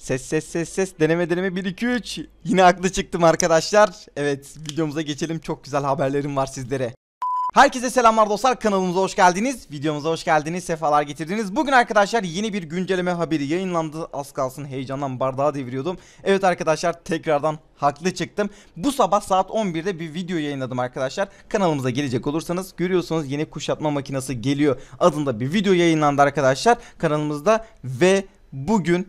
Ses ses ses ses deneme deneme 1 2 3 Yine haklı çıktım arkadaşlar Evet videomuza geçelim çok güzel haberlerim var sizlere Herkese selamlar dostlar kanalımıza hoş geldiniz videomuza hoş geldiniz sefalar getirdiniz Bugün arkadaşlar yeni bir güncelleme haberi yayınlandı az kalsın heyecandan bardağı deviriyordum Evet arkadaşlar tekrardan haklı çıktım Bu sabah saat 11'de bir video yayınladım arkadaşlar kanalımıza gelecek olursanız görüyorsunuz yeni kuşatma makinesi geliyor adında bir video yayınlandı arkadaşlar kanalımızda ve bugün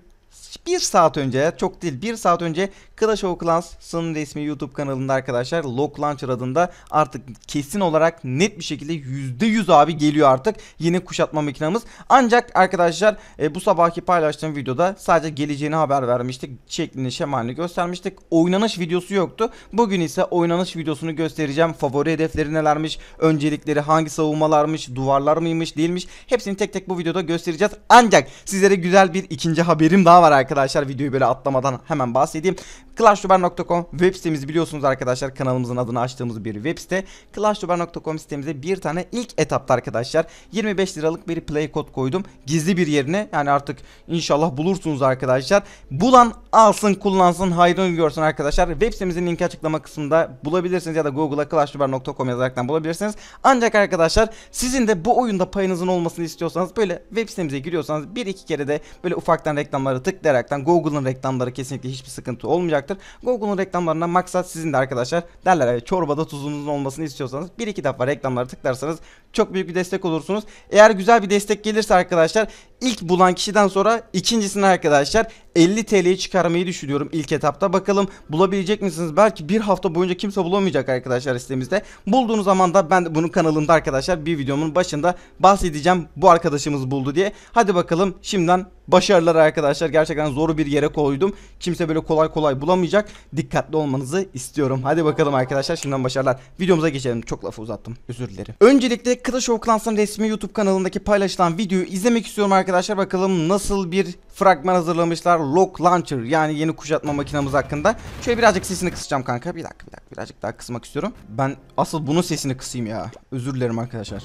bir saat önce çok değil bir saat önce Clash of Clans'ın resmi YouTube kanalında arkadaşlar Log Launcher adında artık kesin olarak net bir şekilde %100 abi geliyor artık yeni kuşatma makinamız. Ancak arkadaşlar e, bu sabahki paylaştığım videoda sadece geleceğini haber vermiştik. Şeklini şemalini göstermiştik. Oynanış videosu yoktu. Bugün ise oynanış videosunu göstereceğim. Favori hedefleri nelermiş, öncelikleri hangi savunmalarmış, duvarlar mıymış değilmiş hepsini tek tek bu videoda göstereceğiz. Ancak sizlere güzel bir ikinci haberim daha var arkadaşlar. Videoyu böyle atlamadan hemen bahsedeyim. ClashDuber.com web sitemizi biliyorsunuz arkadaşlar. Kanalımızın adını açtığımız bir web site. ClashDuber.com sitemize bir tane ilk etapta arkadaşlar 25 liralık bir play kod koydum. Gizli bir yerine yani artık inşallah bulursunuz arkadaşlar. Bulan alsın kullansın hayrını görsün arkadaşlar. Web sitemizin linki açıklama kısmında bulabilirsiniz ya da google'a clashdubar.com yazaraktan bulabilirsiniz. Ancak arkadaşlar sizin de bu oyunda payınızın olmasını istiyorsanız böyle web sitemize giriyorsanız bir iki kere de böyle ufaktan reklamları tıklayaraktan Google'ın reklamları kesinlikle hiçbir sıkıntı olmayacaktır. Google'un reklamlarına maksat sizin de arkadaşlar derler ya çorbada tuzunuzun olmasını istiyorsanız bir iki defa reklamları tıklarsanız çok büyük bir destek olursunuz. Eğer güzel bir destek gelirse arkadaşlar İlk bulan kişiden sonra ikincisini arkadaşlar 50 TL'yi çıkarmayı düşünüyorum ilk etapta. Bakalım bulabilecek misiniz? Belki bir hafta boyunca kimse bulamayacak arkadaşlar sitemizde. Bulduğunuz zaman da ben bunun kanalımda arkadaşlar bir videomun başında bahsedeceğim. Bu arkadaşımız buldu diye. Hadi bakalım şimdiden başarılar arkadaşlar. Gerçekten zor bir yere koydum. Kimse böyle kolay kolay bulamayacak. Dikkatli olmanızı istiyorum. Hadi bakalım arkadaşlar şimdiden başarılar. Videomuza geçelim. Çok lafı uzattım. Özür dilerim. Öncelikle Clash of Clans'ın resmi YouTube kanalındaki paylaşılan videoyu izlemek istiyorum arkadaşlar arkadaşlar bakalım nasıl bir fragman hazırlamışlar Lock Launcher yani yeni kuşatma makinamız hakkında. Şöyle birazcık sesini kısacağım kanka. Bir dakika bir dakika birazcık daha kısmak istiyorum. Ben asıl bunun sesini kısayım ya. Özür dilerim arkadaşlar.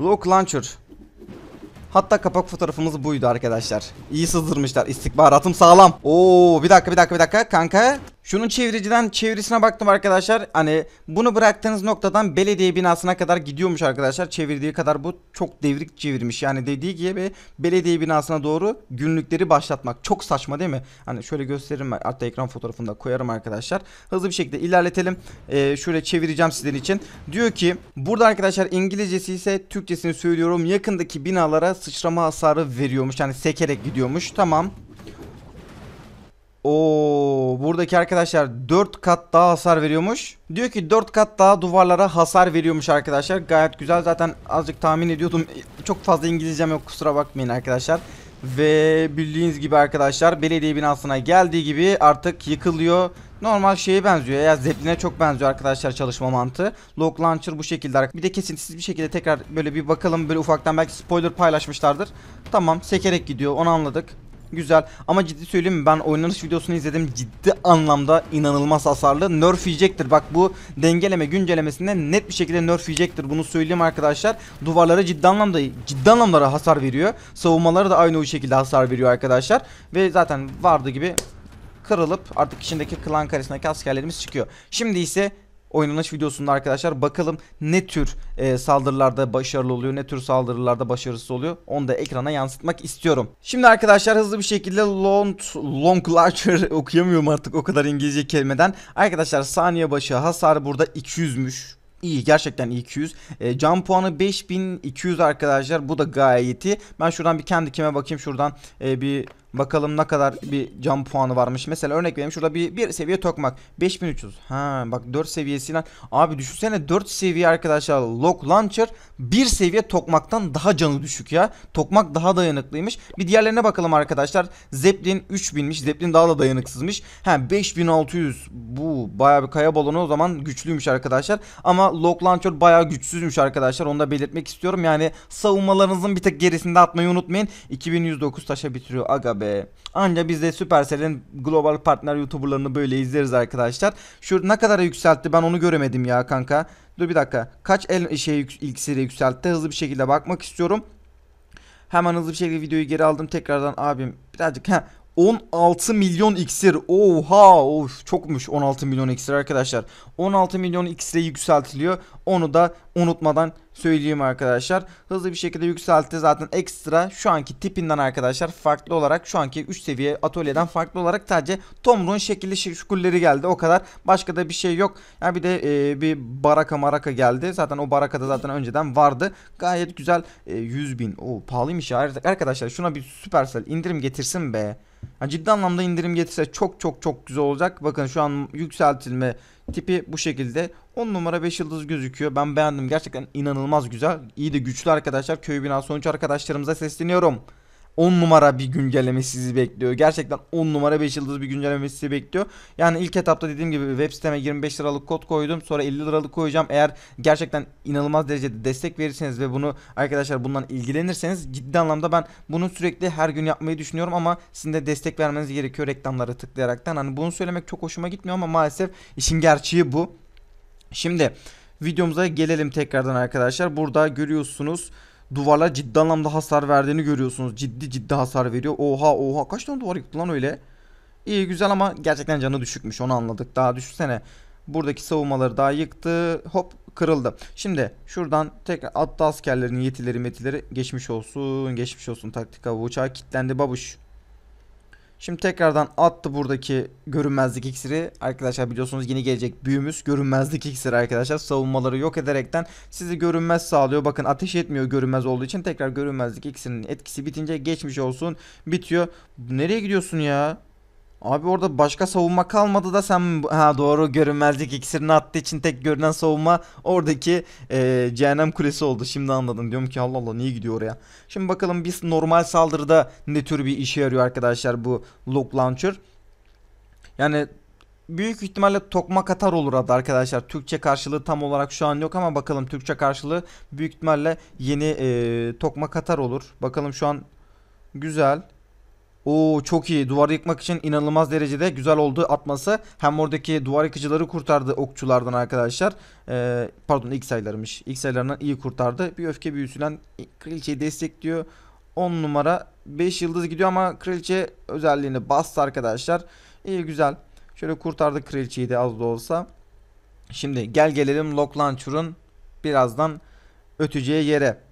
Lock Launcher. Hatta kapak fotoğrafımız buydu arkadaşlar. İyi sızdırmışlar. İstikbaratım sağlam. Oo bir dakika bir dakika bir dakika kanka. Şunun çeviriciden çevirisine baktım arkadaşlar. Hani bunu bıraktığınız noktadan belediye binasına kadar gidiyormuş arkadaşlar. Çevirdiği kadar bu çok devrik çevirmiş. Yani dediği gibi belediye binasına doğru günlükleri başlatmak. Çok saçma değil mi? Hani şöyle gösteririm ben. Hatta ekran fotoğrafında koyarım arkadaşlar. Hızlı bir şekilde ilerletelim. Ee, şöyle çevireceğim sizler için. Diyor ki burada arkadaşlar İngilizcesi ise Türkçesini söylüyorum. Yakındaki binalara sıçrama hasarı veriyormuş. Yani sekerek gidiyormuş. Tamam Oo, buradaki arkadaşlar 4 kat daha hasar veriyormuş. Diyor ki 4 kat daha duvarlara hasar veriyormuş arkadaşlar. Gayet güzel zaten azıcık tahmin ediyordum. Çok fazla İngilizcem yok kusura bakmayın arkadaşlar. Ve bildiğiniz gibi arkadaşlar belediye binasına geldiği gibi artık yıkılıyor. Normal şeye benziyor ya Zeppelin'e çok benziyor arkadaşlar çalışma mantığı. Lock Launcher bu şekilde. Bir de kesintisiz bir şekilde tekrar böyle bir bakalım böyle ufaktan belki spoiler paylaşmışlardır. Tamam sekerek gidiyor onu anladık. Güzel ama ciddi söyleyeyim ben oynanış videosunu izledim ciddi anlamda inanılmaz hasarlı nerf yiyecektir bak bu dengeleme güncellemesinde net bir şekilde nerf yiyecektir bunu söyleyeyim arkadaşlar duvarlara ciddi anlamda ciddi anlamlara hasar veriyor savunmalara da aynı o şekilde hasar veriyor arkadaşlar ve zaten vardı gibi kırılıp artık içindeki klan karesindeki askerlerimiz çıkıyor şimdi ise oynanış videosunda arkadaşlar bakalım ne tür e, saldırılarda başarılı oluyor ne tür saldırılarda başarısız oluyor onu da ekrana yansıtmak istiyorum. Şimdi arkadaşlar hızlı bir şekilde long, long launcher okuyamıyorum artık o kadar İngilizce kelimeden. Arkadaşlar saniye başı hasar burada 200'müş iyi gerçekten 200. E, can puanı 5200 arkadaşlar bu da gayet iyi. Ben şuradan bir kendi kime bakayım şuradan e, bir Bakalım ne kadar bir cam puanı varmış. Mesela örnek vereyim şurada bir, bir seviye tokmak. 5300. Ha bak 4 seviyesiyle. Abi düşünsene 4 seviye arkadaşlar. Lock Launcher bir seviye tokmaktan daha canı düşük ya. Tokmak daha dayanıklıymış. Bir diğerlerine bakalım arkadaşlar. Zeppelin 3000'miş. Zeppelin daha da dayanıksızmış. Ha 5600. Bu baya bir kaya balonu o zaman güçlüymüş arkadaşlar. Ama Lock Launcher baya güçsüzmüş arkadaşlar. Onu da belirtmek istiyorum. Yani savunmalarınızın bir tek gerisinde atmayı unutmayın. 2109 taşa bitiriyor. Aga be be. Anca biz de Supercell'in global partner YouTuber'larını böyle izleriz arkadaşlar. Şu ne kadar yükseltti ben onu göremedim ya kanka. Dur bir dakika. Kaç el şey ilk iksiri yükseltti? Hızlı bir şekilde bakmak istiyorum. Hemen hızlı bir şekilde videoyu geri aldım. Tekrardan abim birazcık ha 16 milyon iksir. Oha of çokmuş 16 milyon iksir arkadaşlar. 16 milyon iksire yükseltiliyor. Onu da unutmadan söyleyeyim arkadaşlar. Hızlı bir şekilde yükseltti zaten ekstra şu anki tipinden arkadaşlar farklı olarak şu anki 3 seviye atölyeden farklı olarak sadece Tomrun şekilli şükürleri geldi o kadar. Başka da bir şey yok. Yani bir de e, bir baraka maraka geldi. Zaten o baraka da zaten önceden vardı. Gayet güzel e, 100 bin. O pahalıymış ya arkadaşlar şuna bir süpersel indirim getirsin be. Yani ciddi anlamda indirim getirse çok çok çok güzel olacak. Bakın şu an yükseltilme tipi bu şekilde. 10 numara 5 yıldız gözüküyor. Ben beğendim. Gerçekten inanılmaz güzel. İyi de güçlü arkadaşlar. Köy bina sonuç arkadaşlarımıza sesleniyorum. 10 numara bir güncelleme sizi bekliyor. Gerçekten 10 numara 5 yıldız bir güncelleme sizi bekliyor. Yani ilk etapta dediğim gibi web siteme 25 liralık kod koydum. Sonra 50 liralık koyacağım. Eğer gerçekten inanılmaz derecede destek verirseniz ve bunu arkadaşlar bundan ilgilenirseniz ciddi anlamda ben bunu sürekli her gün yapmayı düşünüyorum ama sizin de destek vermeniz gerekiyor reklamlara tıklayaraktan. Hani bunu söylemek çok hoşuma gitmiyor ama maalesef işin gerçeği bu. Şimdi videomuza gelelim tekrardan arkadaşlar. Burada görüyorsunuz duvarlar ciddi anlamda hasar verdiğini görüyorsunuz. Ciddi ciddi hasar veriyor. Oha oha kaç tane duvar yıktı lan öyle. İyi güzel ama gerçekten canı düşükmüş onu anladık. Daha düşünsene buradaki savunmaları daha yıktı. Hop kırıldı. Şimdi şuradan tekrar attı askerlerin yetileri metileri geçmiş olsun geçmiş olsun taktika uçağı kilitlendi babuş. Şimdi tekrardan attı buradaki görünmezlik iksiri. Arkadaşlar biliyorsunuz yeni gelecek büyümüz görünmezlik iksiri arkadaşlar. Savunmaları yok ederekten sizi görünmez sağlıyor. Bakın ateş etmiyor görünmez olduğu için. Tekrar görünmezlik iksirinin etkisi bitince geçmiş olsun bitiyor. Nereye gidiyorsun ya? Abi orada başka savunma kalmadı da sen ha doğru görünmezlik iksirini attığı için tek görünen savunma oradaki e, cehennem kulesi oldu. Şimdi anladım diyorum ki Allah Allah niye gidiyor oraya. Şimdi bakalım biz normal saldırıda ne tür bir işe yarıyor arkadaşlar bu lock launcher. Yani büyük ihtimalle tokma katar olur adı arkadaşlar. Türkçe karşılığı tam olarak şu an yok ama bakalım Türkçe karşılığı büyük ihtimalle yeni e, tokma katar olur. Bakalım şu an güzel. Oo çok iyi. Duvar yıkmak için inanılmaz derecede güzel oldu atması. Hem oradaki duvar yıkıcıları kurtardı okçulardan arkadaşlar. Ee, pardon ilk sayılarmış. İlk sayılarını iyi kurtardı. Bir öfke büyüsülen kraliçeyi destekliyor. 10 numara 5 yıldız gidiyor ama kraliçe özelliğini bastı arkadaşlar. İyi güzel. Şöyle kurtardı kraliçeyi de az da olsa. Şimdi gel gelelim Lock Launcher'ın birazdan öteceği yere.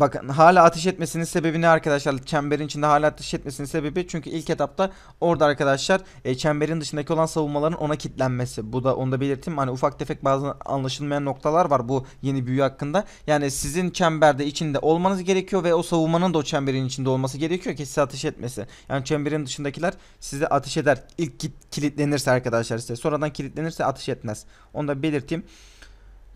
Bakın hala ateş etmesinin sebebi ne arkadaşlar? Çemberin içinde hala ateş etmesinin sebebi çünkü ilk etapta orada arkadaşlar e, çemberin dışındaki olan savunmaların ona kitlenmesi. Bu da onu da belirttim. Hani ufak tefek bazı anlaşılmayan noktalar var bu yeni büyü hakkında. Yani sizin çemberde içinde olmanız gerekiyor ve o savunmanın da o çemberin içinde olması gerekiyor ki size ateş etmesi. Yani çemberin dışındakiler size ateş eder. İlk kilitlenirse arkadaşlar size. Sonradan kilitlenirse ateş etmez. Onu da belirteyim.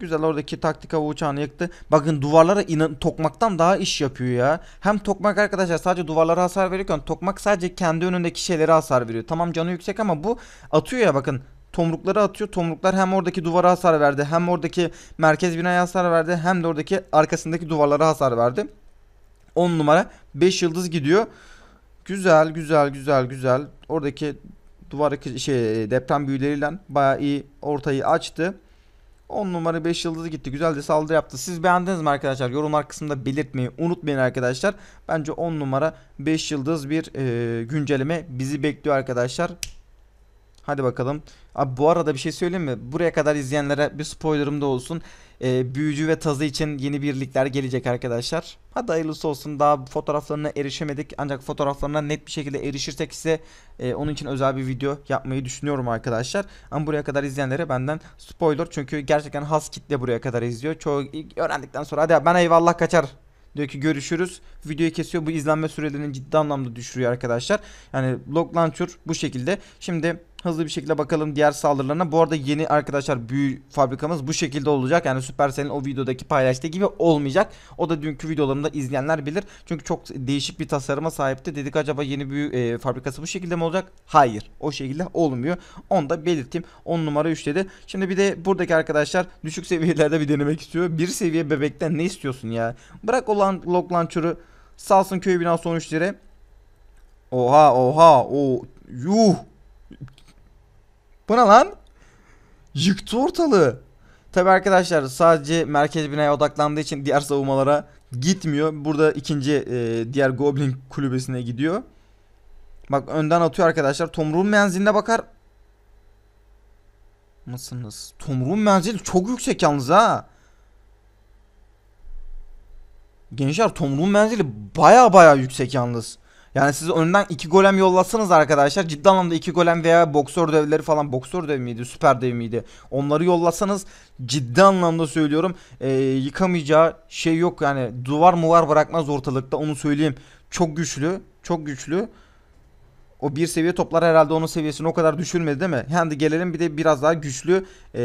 Güzel oradaki taktik hava uçağını yıktı. Bakın duvarlara inan tokmaktan daha iş yapıyor ya. Hem tokmak arkadaşlar sadece duvarlara hasar veriyorken tokmak sadece kendi önündeki şeylere hasar veriyor. Tamam canı yüksek ama bu atıyor ya bakın tomrukları atıyor. Tomruklar hem oradaki duvara hasar verdi, hem oradaki merkez binaya hasar verdi, hem de oradaki arkasındaki duvarlara hasar verdi. 10 numara 5 yıldız gidiyor. Güzel, güzel, güzel, güzel. Oradaki duvar şey deprem büyüleriyle bayağı iyi ortayı açtı. 10 numara 5 yıldızı gitti. Güzel de saldırı yaptı. Siz beğendiniz mi arkadaşlar? Yorumlar kısmında belirtmeyi unutmayın arkadaşlar. Bence 10 numara 5 yıldız bir e, güncelleme bizi bekliyor arkadaşlar. Hadi bakalım. Abi bu arada bir şey söyleyeyim mi? Buraya kadar izleyenlere bir spoilerım da olsun. Ee, büyücü ve tazı için yeni birlikler gelecek arkadaşlar. Hadi hayırlısı olsun. Daha fotoğraflarına erişemedik. Ancak fotoğraflarına net bir şekilde erişirsek ise e, onun için özel bir video yapmayı düşünüyorum arkadaşlar. Ama buraya kadar izleyenlere benden spoiler. Çünkü gerçekten has kitle buraya kadar izliyor. Çoğu öğrendikten sonra hadi ben eyvallah kaçar Diyor ki görüşürüz. Videoyu kesiyor. Bu izlenme sürelerini ciddi anlamda düşürüyor arkadaşlar. Yani Log Launcher bu şekilde. Şimdi Hızlı bir şekilde bakalım diğer saldırılarına. Bu arada yeni arkadaşlar büyü fabrikamız bu şekilde olacak. Yani Supercell'in o videodaki paylaştığı gibi olmayacak. O da dünkü videolarımda izleyenler bilir. Çünkü çok değişik bir tasarıma sahipti. Dedik acaba yeni büyü e, fabrikası bu şekilde mi olacak? Hayır. O şekilde olmuyor. Onu da belirteyim. 10 numara 3 dedi. Şimdi bir de buradaki arkadaşlar düşük seviyelerde bir denemek istiyor. Bir seviye bebekten ne istiyorsun ya? Bırak olan log launcher'ı salsın köy binası 13 lira. Oha oha o yuh bu ne lan? Yıktı ortalığı. Tabi arkadaşlar sadece merkez binaya odaklandığı için diğer savunmalara gitmiyor. Burada ikinci e, diğer Goblin kulübesine gidiyor. Bak önden atıyor arkadaşlar. Tomruğun menziline bakar Nasılsınız? Tomruğun menzili çok yüksek yalnız ha. Gençler Tomruğun menzili baya baya yüksek yalnız. Yani siz önden iki golem yollasanız arkadaşlar ciddi anlamda iki golem veya boksör devleri falan boksör dev miydi süper dev miydi onları yollasanız ciddi anlamda söylüyorum e, yıkamayacağı şey yok yani duvar muvar bırakmaz ortalıkta onu söyleyeyim. Çok güçlü çok güçlü. O bir seviye toplar herhalde onun seviyesini o kadar düşürmedi değil mi? Yani gelelim bir de biraz daha güçlü e,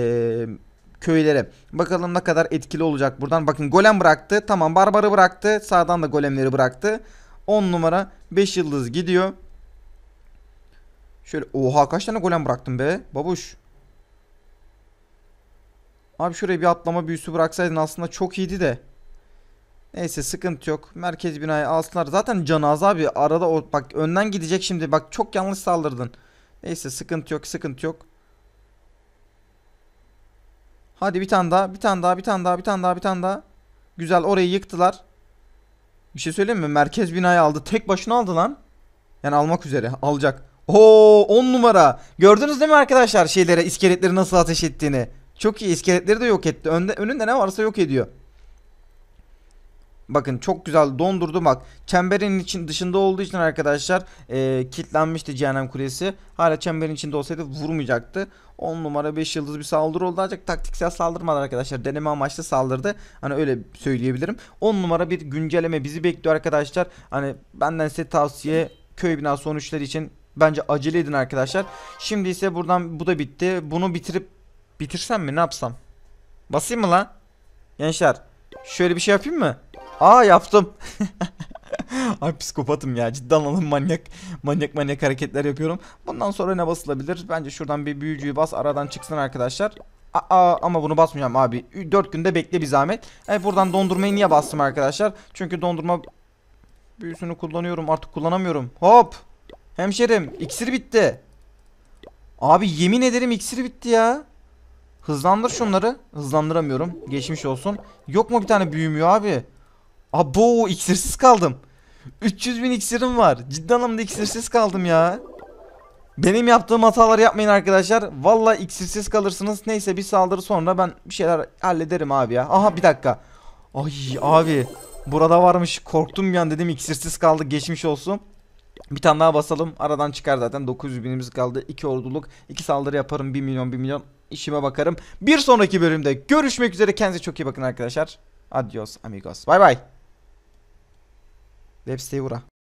köylere. Bakalım ne kadar etkili olacak buradan. Bakın golem bıraktı. Tamam barbarı bıraktı. Sağdan da golemleri bıraktı. 10 numara 5 yıldız gidiyor. Şöyle oha kaç tane golem bıraktım be babuş. Abi şuraya bir atlama büyüsü bıraksaydın aslında çok iyiydi de. Neyse sıkıntı yok. Merkez binayı alsınlar. Zaten canaz abi arada bak önden gidecek şimdi. Bak çok yanlış saldırdın. Neyse sıkıntı yok sıkıntı yok. Hadi bir tane daha bir tane daha bir tane daha bir tane daha bir tane daha. Güzel orayı yıktılar. Bir şey söyleyeyim mi? Merkez binayı aldı. Tek başına aldı lan. Yani almak üzere. Alacak. Oo 10 numara. Gördünüz değil mi arkadaşlar şeylere iskeletleri nasıl ateş ettiğini? Çok iyi iskeletleri de yok etti. Önde, önünde ne varsa yok ediyor. Bakın çok güzel dondurdu bak. Çemberin için dışında olduğu için arkadaşlar e, kilitlenmişti cehennem kulesi. Hala çemberin içinde olsaydı vurmayacaktı. 10 numara 5 yıldız bir saldırı oldu ancak taktiksel saldırmadı arkadaşlar. Deneme amaçlı saldırdı. Hani öyle söyleyebilirim. 10 numara bir güncelleme bizi bekliyor arkadaşlar. Hani benden size tavsiye köy binası sonuçları için bence acele edin arkadaşlar. Şimdi ise buradan bu da bitti. Bunu bitirip bitirsem mi ne yapsam? Basayım mı lan? Gençler şöyle bir şey yapayım mı? Aa yaptım. Ay psikopatım ya cidden alın manyak manyak manyak hareketler yapıyorum. Bundan sonra ne basılabilir? Bence şuradan bir büyücüyü bas aradan çıksın arkadaşlar. Aa, ama bunu basmayacağım abi. 4 günde bekle bir zahmet. Evet buradan dondurmayı niye bastım arkadaşlar? Çünkü dondurma büyüsünü kullanıyorum artık kullanamıyorum. Hop. Hemşerim iksir bitti. Abi yemin ederim iksir bitti ya. Hızlandır şunları. Hızlandıramıyorum. Geçmiş olsun. Yok mu bir tane büyümüyor abi? Abo iksirsiz kaldım. 300 bin iksirim var. Ciddi anlamda iksirsiz kaldım ya. Benim yaptığım hataları yapmayın arkadaşlar. Valla iksirsiz kalırsınız. Neyse bir saldırı sonra ben bir şeyler hallederim abi ya. Aha bir dakika. Ay abi. Burada varmış. Korktum bir an dedim iksirsiz kaldık. Geçmiş olsun. Bir tane daha basalım. Aradan çıkar zaten. 900 binimiz kaldı. 2 orduluk. 2 saldırı yaparım. 1 milyon 1 milyon. işime bakarım. Bir sonraki bölümde görüşmek üzere. Kendinize çok iyi bakın arkadaşlar. Adios amigos. Bay bay. web siteye uğra.